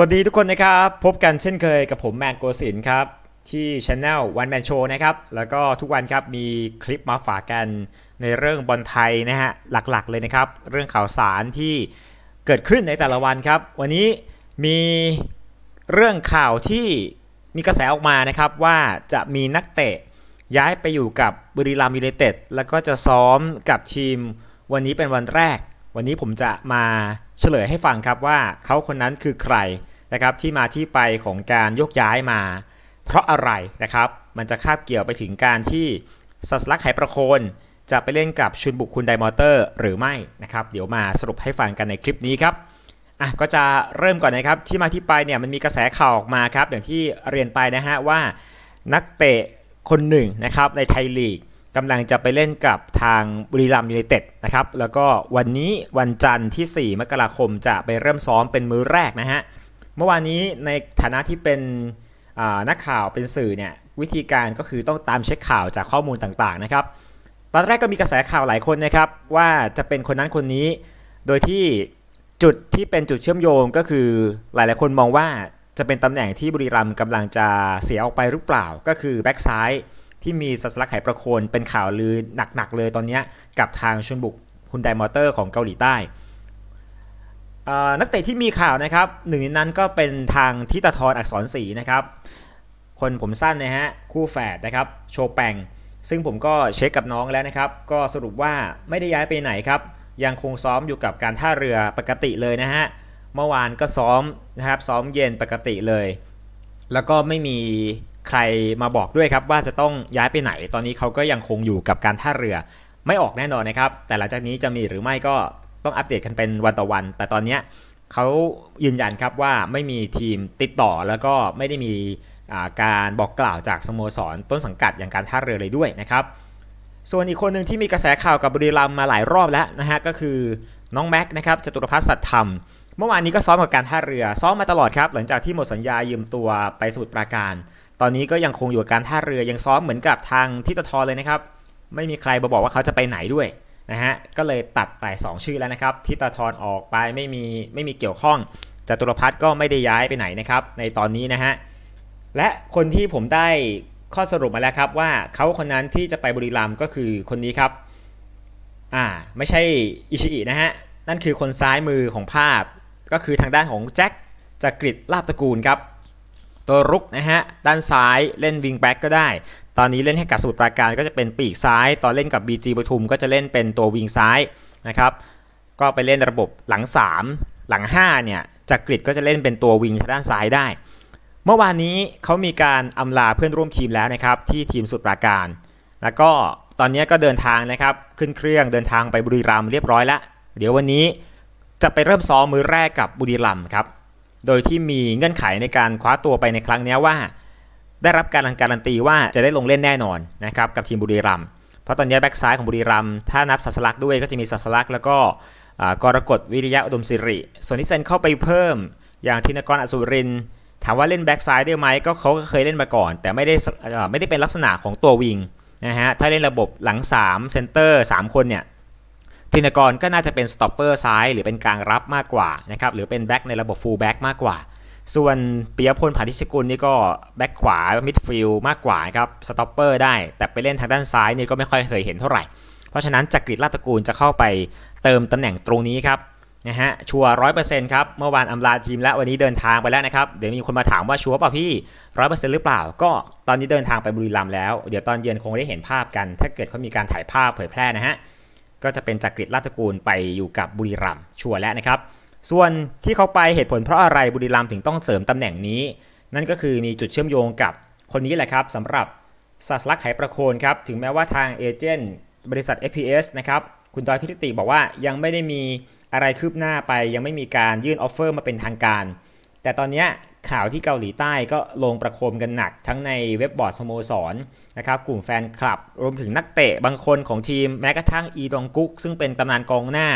วัสดีทุกคนนะครับพบกันเช่นเคยกับผมแมนโกสินครับที่ช anel วันแมนโชนะครับแล้วก็ทุกวันครับมีคลิปมาฝากกันในเรื่องบอลไทยนะฮะหลักๆเลยนะครับ เรื่องข่าวสารที่เกิดขึ้นในแต่ละวันครับ วันนี้มีเรื่องข่าวที่มีกระแสออกมานะครับ ว่าจะมีนักเตะ ย้ายไปอยู่กับบุรีรัมย์ยูไนเต็ด แล้วก็จะซ้อมกับทีมวันนี้เป็นวันแรกวันนี้ผมจะมาเฉลยให้ฟังครับว่าเขาคนนั้นคือใครนะครับที่มาที่ไปของการยกย้ายมา เพราะอะไรนะครับ มันจะคาบเกี่ยวไปถึงการที่สัสลักไหประโคน จะไปเล่นกับชุนบุคคุณไดมอเตอร์หรือไม่นะครับเดี๋ยวมาสรุปให้ฟังกันในคลิปนี้ครับอ่ะก็จะเริ่มก่อนนะครับที่มาที่ไปเนี่ยมันมีกระแสข่าวออกมาครับอย่างที่เรียนไปนะฮะว่า นักเตะคนหนึ่งนะครับในไทยลีกกำลังจะไปเล่นกับทางบุรีรัมยูไนเต็ดนะครับแล้วก็วันนี้วันจันทร์ที่4มกราคมจะไปเริ่มซ้อมเป็นมื้อแรกนะฮะเมื่อวานนี้ในฐานะที่เป็นนักข่าวเป็นสื่อเนี่ยวิธีการก็คือต้องตามเช็คข่าวจากข้อมูลต่างๆนะครับตอนแรกก็มีกระแสข่าวหลายคนนะครับว่าจะเป็นคนนั้นคนนี้ โดยที่จุดที่เป็นจุดเชื่อมโยงก็คือหลายๆคนมองว่าจะเป็นตำแหน่งที่บุรีรัมย์กำลังจะเสียออกไปหรือเปล่าก็คือแบ็กซ้ายที่มีสัสลักไหประโคนเป็นข่าวลือหนักๆเลยตอนนี้กับทางชุนบุกฮุนไดมอเตอร์ของเกาหลีใต้ นักเตะที่มีข่าวนะครับ หนึ่งในนั้นก็เป็นทางทิตาทรอักษรศรีนะครับ คนผมสั้นนะฮะคู่แฝดนะครับโชแปง ซึ่งผมก็เช็คกับน้องแล้วนะครับ ก็สรุปว่าไม่ได้ย้ายไปไหนครับ ยังคงซ้อมอยู่กับการท่าเรือปกติเลยนะฮะเมื่อวานก็ซ้อมนะครับซ้อมเย็นปกติเลย แล้วก็ไม่มีใครมาบอกด้วยครับว่าจะต้องย้ายไปไหน ตอนนี้เขาก็ยังคงอยู่กับการท่าเรือ ไม่ออกแน่นอนนะครับ แต่หลังจากนี้จะมีหรือไม่ก็ต้องอัปเดตกันเป็นวันต่อวัน แต่ตอนนี้เขายืนยันครับว่าไม่มีทีมติดต่อแล้วก็ไม่ได้มีการบอกกล่าวจากสโมสร ต้นสังกัดอย่างการท่าเรือเลยด้วยนะครับ ส่วนอีกคนหนึ่งที่มีกระแสข่าวกับบุรีรัมมาหลายรอบแล้วนะฮะก็คือน้องแม็กนะครับจตุรพัฒน์สัตธรรม เมื่อวานนี้ก็ซ้อมกับการท่าเรือ ซ้อมมาตลอดครับหลังจากที่หมดสัญญายืมตัวไปสมุทรปราการตอนนี้ก็ยังคงอยู่การท่าเรือยังซ้อมเหมือนกับทางทิตทอเลยนะครับ ไม่มีใครมาบอกว่าเขาจะไปไหนด้วยนะฮะก็เลยตัดไป2ชื่อแล้วนะครับทิตทรออกไปไม่มีไม่มีเกี่ยวข้องจตุรพัฒน์ก็ไม่ได้ย้ายไปไหนนะครับในตอนนี้นะฮะและคนที่ผมได้ข้อสรุปมาแล้วครับว่าเขาคนนั้นที่จะไปบุรีรัมย์ก็คือคนนี้ครับอ่าไม่ใช่อิชิอินะฮะนั่นคือคนซ้ายมือของภาพ ก็คือทางด้านของแจ็คจกกริดลาบตระกูลครับตัวรุกนะฮะด้านซ้ายเล่นวิงแบ็กก็ได้ ตอนนี้เล่นให้กับสุดรปราการก็จะเป็นปีกซ้าย ตอนเล่นกับ BG ปทุมก็จะเล่นเป็นตัววิงซ้ายนะครับก็ไปเล่นระบบหลัง 3 หลัง5เนี่ยจากกริดก็จะเล่นเป็นตัววิงทางด้านซ้ายได้ เมื่อวานนี้เขามีการอำลาเพื่อนร่วมทีมแล้วนะครับที่ทีมสุดปราการ แล้วก็ตอนนี้ก็เดินทางนะครับขึ้นเครื่องเดินทางไปบุรีรัมย์เรียบร้อยแล้ว เดี๋ยววันนี้จะไปเริ่มซ้อมมือแรกกับบุรีรัมย์ครับโดยที่มีเงื่อนไขในการคว้าตัวไปในครั้งนี้ว่า ได้รับการการันตีว่าจะได้ลงเล่นแน่นอนนะครับกับทีมบุรีรัมย์เพราะตอนนี้แบ็กซ้ายของบุรีรัมย์ถ้านับสัสลักด้วยก็จะมีสัสลักแล้วก็กรกฎวิริยะอุดมสิริ ส่วนที่เซนเข้าไปเพิ่มอย่างธินกรอสุรินถามว่าเล่นแบ็กซ้ายได้ไหมก็เขาก็เคยเล่นมาก่อน แต่ไม่ได้ไม่ได้เป็นลักษณะของตัววิงนะฮะถ้าเล่นระบบหลัง3เซนเตอร์3คนเนี่ยทินกรก็น่าจะเป็นสต็อปเปอร์ซ้ายหรือเป็นกลางรับมากกว่านะครับหรือเป็นแบ็กในระบบฟูลแบ็กมากกว่า ส่วนปิยพลผาทิชกุล นี่ก็แบ็กขวามิดฟิลมากกว่าครับสต็อปเปอร์ได้แต่ไปเล่นทางด้านซ้ายนี่ก็ไม่ค่อยเคยเห็นเท่าไหร่ เพราะฉะนั้นจักริดลาตระกูลจะเข้าไปเติมตำแหน่งตรงนี้ครับนะฮะชัวร้อยเปอร์เซ็นต์ครับเมื่อวานอำลาทีมแล้ววันนี้เดินทางไปแล้วนะครับเดี๋ยวมีคนมาถามว่าชัวร์ป่ะพี่ร้อยเปอร์เซ็นต์หรือเปล่าก็ตอนนี้เดินทางไปบุรีรัมย์แล้ว เดี๋ยวตอนเย็นคงได้เห็นภาพกัน ถ้าเกิดเขามีการถ่ายภาพเผยแพร่นะฮะก็จะเป็นจักริดราชกูลไปอยู่กับบุรีรัมชัวร์แล้วนะครับ ส่วนที่เขาไปเหตุผลเพราะอะไรบุรีรัมถึงต้องเสริมตำแหน่งนี้ นั่นก็คือมีจุดเชื่อมโยงกับคนนี้แหละครับสำหรับสัสลักไหประโคนครับถึงแม้ว่าทางเอเจนต์บริษัท FPS นะครับคุณดอยธิติบอกว่ายังไม่ได้มีอะไรคืบหน้าไป ยังไม่มีการยื่นออฟเฟอร์มาเป็นทางการ แต่ตอนนี้ข่าวที่เกาหลีใต้ก็ลงประโคมกันหนัก ทั้งในเว็บบอร์ดสโมสรนะครับกลุ่มแฟนคลับรวมถึงนักเตะบางคนของทีมแม้กระทั่งอีดองกุก ซึ่งเป็นตำนานกองหน้า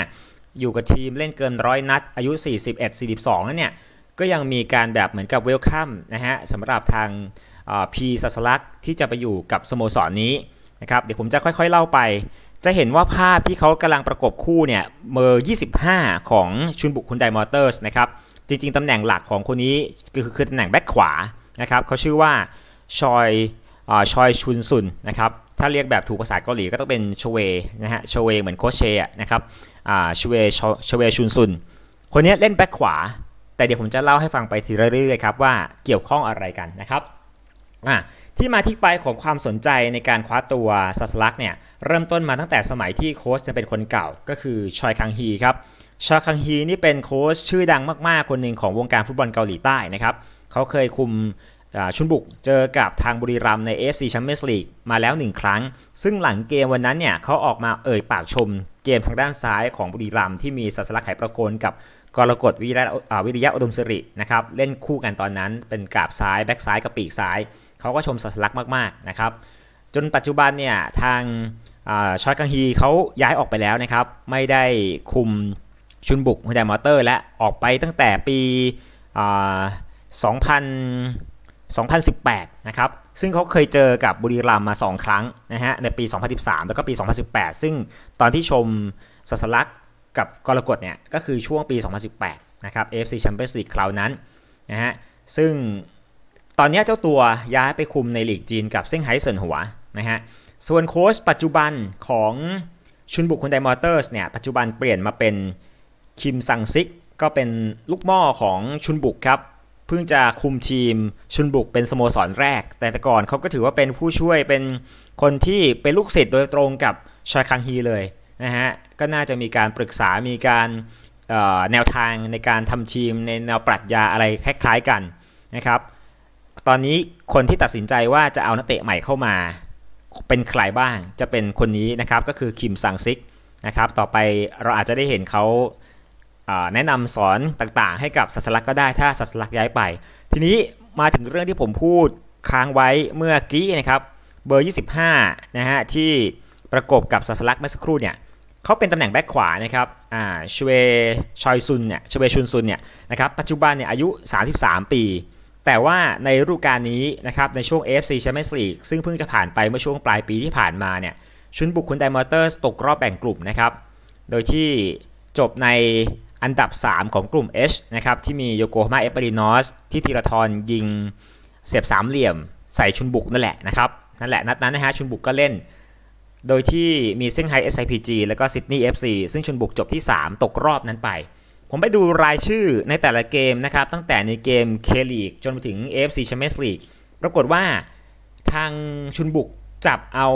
อยู่กับทีมเล่นเกินร้อยนัดอายุ 41-42นั่นเนี่ยก็ยังมีการแบบเหมือนกับเวลคัมนะฮะสำหรับทางพีสัสลักที่จะไปอยู่กับสโมสรนนี้นะครับเดี๋ยวผมจะค่อยๆเล่าไป จะเห็นว่าภาพที่เขากำลังประกบคู่เนี่ยเมอร์25 ของชุนบุกคุณไดมอเตอร์สนะครับจริง ๆตำแหน่งหลักของคนนี้คือคือตำแหน่งแบ็คขวานะครับเขาชื่อว่าชอยชอยชุนซุนนะครับ ถ้าเรียกแบบถูกภาษาเกาหลีก็ต้องเป็นชเวนะฮะชเวเหมือนโคเชะนะครับชเวชเวชุนซุน คนนี้เล่นแบ็คขวา แต่เดี๋ยวผมจะเล่าให้ฟังไปทีละเรื่อยๆครับ ว่าเกี่ยวข้องอะไรกันนะครับที่มาที่ไปของความสนใจในการคว้าตัวซัสลักเนี่ย เริ่มต้นมาตั้งแต่สมัยที่โค้ชจะเป็นคนเก่าก็คือชอยคังฮีครับ ชอยคังฮีนี่เป็นโค้ชชื่อดังมากๆ คนหนึ่งของวงการฟุตบอลเกาหลีใต้นะครับเขาเคยคุมชุนบุกเจอกับทางบุรีรัมใน AFC Champions League มาแล้วหนึ่งครั้ง ซึ่งหลังเกมวันนั้นเนี่ยเขาออกมาเอ่ยปากชม เกมทางด้านซ้ายของบุรีรัมที่มีสัสลักไหประโคนกับ กรกฎวิรวิรยะอุดมสิรินะครับเล่นคู่กันตอนนั้นเป็นกราบซ้าย แบ็กซ้ายกับปีกซ้าย เขาก็ชมสัสลักมากๆนะครับจนปัจจุบันเนี่ย ทางชอยกังฮีเขาย้ายออกไปแล้วนะครับไม่ได้คุมชุนบุกฮุนไดมอเตอร์ และออกไปตั้งแต่ปี2000 2018 นะครับ ซึ่งเขาเคยเจอกับบุรีรัมมา 2 ครั้งนะฮะในปี 2013 แล้วก็ปี 2018 ซึ่งตอนที่ชมสัสลักกับกรกฎเนี่ย ก็คือช่วงปี 2018 นะครับ AFC Champions League คราวนั้นนะฮะซึ่งตอนนี้เจ้าตัวย้ายไปคุมในลีกจีนกับเซี่ยงไฮ้เซินหัวนะฮะส่วนโค้ชปัจจุบันของชุนบุกคุนไดมอเตอร์สเนี่ย ปัจจุบันเปลี่ยนมาเป็นคิมซังซิก ก็เป็นลูกม่อของชุนบุกครับพิ่งจะคุมทีมชุนบุกเป็นสโมสรแรกแต่แต่ก่อนเขาก็ถือว่าเป็นผู้ช่วยเป็นคนที่เป็นลูกศิษย์โดยตรงกับชอยคังฮีเลยนะฮะก็น่าจะมีการปรึกษามีการแนวทางในการทำทีมในแนวปรัชญาอะไรคล้ายๆกันนะครับตอนนี้คนที่ตัดสินใจว่าจะเอานักเตะใหม่เข้ามาเป็นใครบ้างจะเป็นคนนี้นะครับ ก็คือคิมซังซิกนะครับต่อไปเราอาจจะได้เห็นเขาแนะนำสอนต่างๆให้กับสัสลักก็ได้ถ้าสัสลักย้ายไป ทีนี้มาถึงเรื่องที่ผมพูดค้างไว้เมื่อกี้นะครับ เบอร์ 25นะฮะที่ประกบกับสัสลักเมื่อสักครู่เนี่ยเขาเป็นตำแหน่งแบ็คขวานะครับอ่าชเวชอยซุนเนี่ยชเวชุนซุนเนี่ยนะครับปัจจุบันเนี่ยอายุ 33 ปี แต่ว่าในฤดูกาลนี้นะครับในช่วง AFC Champions League ซึ่งเพิ่งจะผ่านไปเมื่อช่วงปลายปีที่ผ่านมาเนี่ยชุนบุกคุณไดมอเตอร์ตกรอบแบ่งกลุ่มนะครับโดยที่จบในอันดับ 3 ของกลุ่ม H นะครับที่มีโยโกฮาม่าเอฟรีนอสที่ธีรทรยิงเสียบสามเหลี่ยม ใส่ชุนบุกนั่นแหละนะครับนั่นแหละนัดนั้นนะฮะชุนบุกก็เล่น โดยที่มีเซี่ยงไฮ้ SIPG แล้วก็ซิดนีย์ FC ซึ่งชุนบุกจบที่ 3 ตกรอบนั้นไป ผมไปดูรายชื่อในแต่ละเกมนะครับ ตั้งแต่ในเกมเคลีกจนไปถึง AFC Champions League ปรากฏว่าทางชุนบุกจับเอา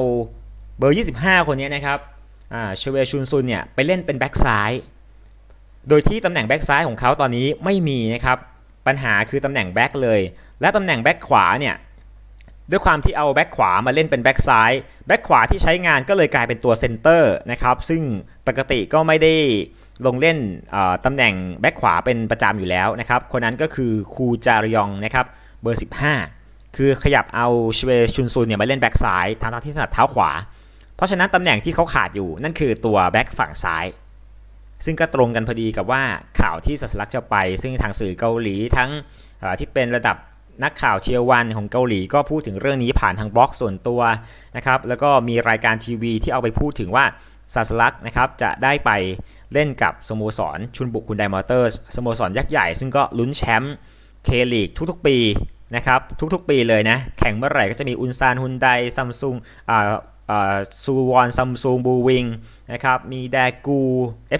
เบอร์ 25 คนนี้นะครับเชเวชุนซุนเนี่ยไปเล่นเป็นแบ็กซ้ายโดยที่ตำแหน่งแบ็กซ้ายของเขาตอนนี้ไม่มีนะครับปัญหาคือตำแหน่งแบ็กเลยและตำแหน่งแบ็กขวาเนี่ยด้วยความที่เอาแบ็กขวามาเล่นเป็นแบ็กซ้ายแบ็กขวาที่ใช้งานก็เลยกลายเป็นตัวเซนเตอร์นะครับซึ่งปกติก็ไม่ได้ลงเล่นตำแหน่งแบ็กขวาเป็นประจำอยู่แล้วนะครับคนนั้นก็คือคูจารยองนะครับเบอร์ 15 คือขยับเอาชเวชุนซูนเนี่ยมาเล่นแบ็กซ้ายทางที่ถนัดเท้าขวา เพราะฉะนั้นตำแหน่งที่เขาขาดอยู่นั่นคือตัวแบ็กฝั่งซ้ายซึ่งก็ตรงกันพอดีกับว่าข่าวที่สัสลักจะไป ซึ่งทางสื่อเกาหลีทั้งที่เป็นระดับนักข่าวเชียร์วันของเกาหลี ก็พูดถึงเรื่องนี้ผ่านทางบล็อกส่วนตัวนะครับแล้วก็มีรายการทีวีที่เอาไปพูดถึงว่าสัสลักนะครับจะได้ไปเล่นกับสโมสร ชุนบุกคุณไดมอเตอร์สสโมสรยักษ์ใหญ่ซึ่งก็ลุ้นแชมป์เคลีกทุกๆปีนะครับทุกๆปีเลยนะแข่งเมื่อไหร่ก็จะมีอุนซานฮุนไดซัมซุงอ่าซูวอนซัมซุงบูวิงนะครับมีแดกู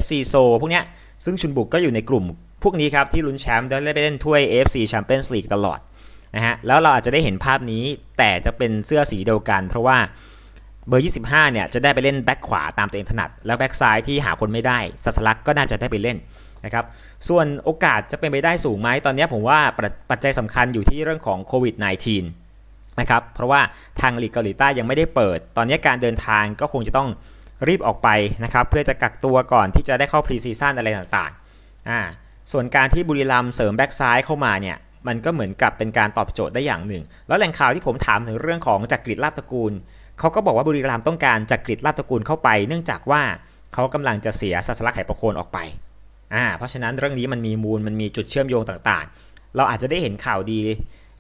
FC โซพวกเนี้ยซึ่งชุนบุกก็อยู่ในกลุ่มพวกนี้ครับ ที่ลุ้นแชมป์ได้ไปเล่นถ้วยอ f c c h a m เ i o n s League ตลอดนะฮะแล้วเราอาจจะได้เห็นภาพนี้แต่จะเป็นเสื้อสีเดียวกัน เพราะว่าเบอร์ 25เนี่ยจะได้ไปเล่นแบ็คขวาตามตัวเองถนัด แล้วแบ็คซ้ายที่หาคนไม่ได้สัสลักก็น่าจะได้ไปเล่นนะครับส่วนโอกาสจะเป็นไปได้สูงไหมตอนนี้ผมว่าปัจจัยสำคัญอยู่ที่เรื่องของโควิด -19 นะครับ เพราะว่าทางหลีกเกาหลีใต้ยังไม่ได้เปิด ตอนนี้การเดินทางก็คงจะต้องรีบออกไปนะครับ เพื่อจะกักตัวก่อนที่จะได้เข้าพรีซีซั่นอะไรต่างๆ อ่า ส่วนการที่บุรีรัมเสริมแบ็กซ้ายเข้ามาเนี่ย มันก็เหมือนกับเป็นการตอบโจทย์ได้อย่างหนึ่ง แล้วแหล่งข่าวที่ผมถามถึงเรื่องของจักริดลาบตระกูลเขาก็บอกว่าบุรีรัมต้องการจักริดลาบตระกูลเข้าไป เนื่องจากว่าเขากำลังจะเสียสัสลักไหประโคนออกไป อ่า เพราะฉะนั้นเรื่องนี้มันมีมูลมันมีจุดเชื่อมโยงต่างๆ เราอาจจะได้เห็นข่าวดี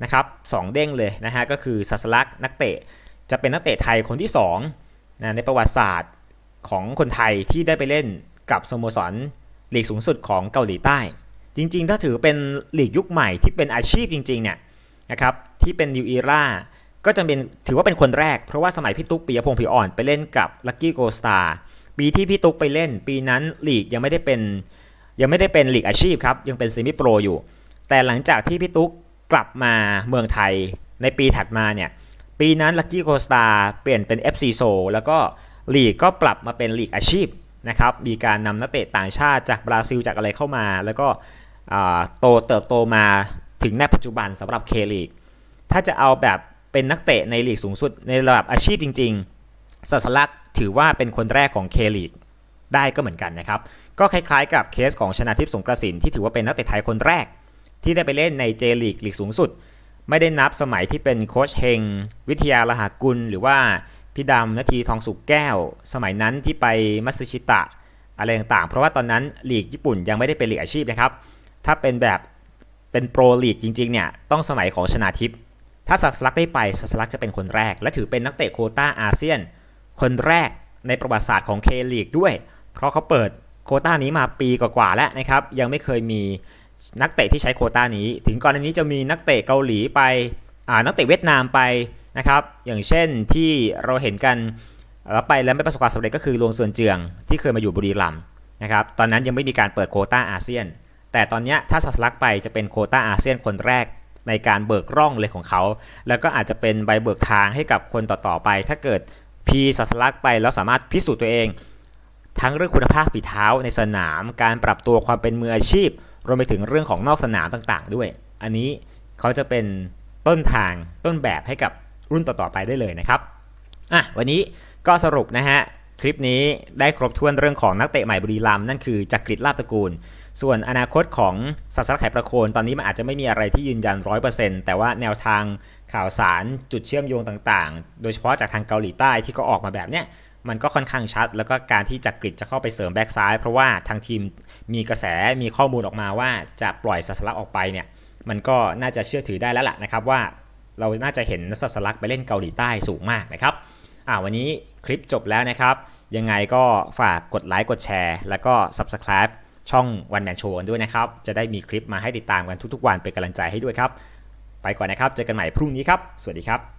นะครับสองเด้งเลยนะฮะก็คือสัสลัก นักเตะจะเป็นนักเตะไทยคนที่2นะในประวัติศาสตร์ของคนไทยที่ได้ไปเล่นกับสโมสรหลีกสูงสุดของเกาหลีใต้ จริงๆถ้าถือเป็นหลีกยุคใหม่ที่เป็นอาชีพจริงๆเนี่ย นะครับ ที่เป็นนิวอีราก็จะเป็นถือว่าเป็นคนแรกเพราะว่าสมัยพี่ตุ๊กปียพงศ์ผีอ่อนไปเล่นกับลักกี้โกสตาร์ปีที่พี่ตุ๊กไปเล่น ปีนั้นหลีกยังไม่ได้เป็นยังไม่ได้เป็นหลีกอาชีพครับยังเป็นเซมิโปรอยู่แต่หลังจากที่พี่ตุ๊กกลับมาเมืองไทยในปีถัดมาเนี่ยปีนั้นลักกี้โคสตาเปลี่ยนเป็น FC โซแล้วก็ลีกก็ปรับมาเป็นลีกอาชีพนะครับมีการนำนักเตะต่างชาติจากบราซิล จากอะไรเข้ามา แล้วก็โตเติบโตมาถึงในปัจจุบันสำหรับเคลีกถ้าจะเอาแบบเป็นนักเตะในลีกสูงสุด ในระดับอาชีพจริงๆสัสลักถือว่าเป็นคนแรกของเคลีกได้ก็เหมือนกันนะครับก็คล้ายๆกับเคสของชนะทิพย์สงกระสินที่ถือว่าเป็นนักเตะไทยคนแรกที่ได้ไปเล่นในเจลีกลีกสูงสุด ไม่ได้นับสมัยที่เป็นโค้ชเฮง วิทยาลหากุลหรือว่าพี่ดำนาทีทองสุกแก้ว สมัยนั้นที่ไปมัสชิตะอะไรต่างๆ เพราะว่าตอนนั้นลีกญี่ปุ่นยังไม่ได้เป็นลีกอาชีพนะครับ ถ้าเป็นแบบเป็นโปรลีกจริงๆเนี่ยต้องสมัยของชนาทิพย์ถ้าสัสลักได้ไปสัสลักจะเป็นคนแรก และถือเป็นนักเตะโคต้าอาเซียนคนแรกในประวัติศาสตร์ของเคลีกด้วยเพราะเขาเปิดโคต้านี้มาปีกว่าๆแล้วนะครับยังไม่เคยมีนักเตะที่ใช้โคตานี้ ถึงก่อนอันนี้จะมีนักเตะเกาหลีไปนักเตะเวียดนามไปนะครับ อย่างเช่นที่เราเห็นกันแล้วไปแล้วไม่ประสบความสำเร็จก็คือลวงส่วนเจืองที่เคยมาอยู่บุรีรัม์นะครับตอนนั้นยังไม่มีการเปิดโคต้าอาเซียน แต่ตอนนี้ถ้าสัสลักไปจะเป็นโคต้าอาเซียนคนแรกในการเบิกร่องเลยของเขา แล้วก็อาจจะเป็นใบเบิกทางให้กับคนต่อๆไป ถ้าเกิดพีสัสลักไปแล้วสามารถพิสูจน์ตัวเอง ทั้งเรื่องคุณภาพฝีเท้าในสนาม การปรับตัวความเป็นมืออาชีพรวมไปถึงเรื่องของนอกสนามต่างๆ ด้วย อันนี้เขาจะเป็นต้นทางต้นแบบให้กับรุ่นต่อๆไปได้เลยนะครับอ่ะวันนี้ก็สรุปนะฮะคลิปนี้ได้ครบถ้วนเรื่องของนักเตะใหม่บุรีรัมนั่นคือจักริดลาบตระกูล ส่วนอนาคตของสัสรักไขประโคนตอนนี้มันอาจจะไม่มีอะไรที่ยืนยัน 100%แต่ว่าแนวทางข่าวสารจุดเชื่อมโยงต่างๆ โดยเฉพาะจากทางเกาหลีใต้ที่ก็ออกมาแบบเนี้ยมันก็ค่อนข้างชัดแล้วก็การที่จักริดจะเข้าไปเสริมแบ็กซ้ายเพราะว่าทางทีมมีกระแสมีข้อมูลออกมาว่าจะปล่อยสัสลักออกไปเนี่ย มันก็น่าจะเชื่อถือได้แล้วล่ะนะครับว่าเราน่าจะเห็นสัสลักไปเล่นเกาหลีใต้สูงมากนะครับอ่าวันนี้คลิปจบแล้วนะครับ ยังไงก็ฝากกดไลค์กดแชร์ แล้วก็ Subscribe ช่องวันแมนโชว์ด้วยนะครับจะได้มีคลิปมาให้ติดตามกันทุก ๆ วันเป็นกำลังใจให้ด้วยครับ ไปก่อนนะครับเจอกันใหม่พรุ่งนี้ครับ สวัสดีครับ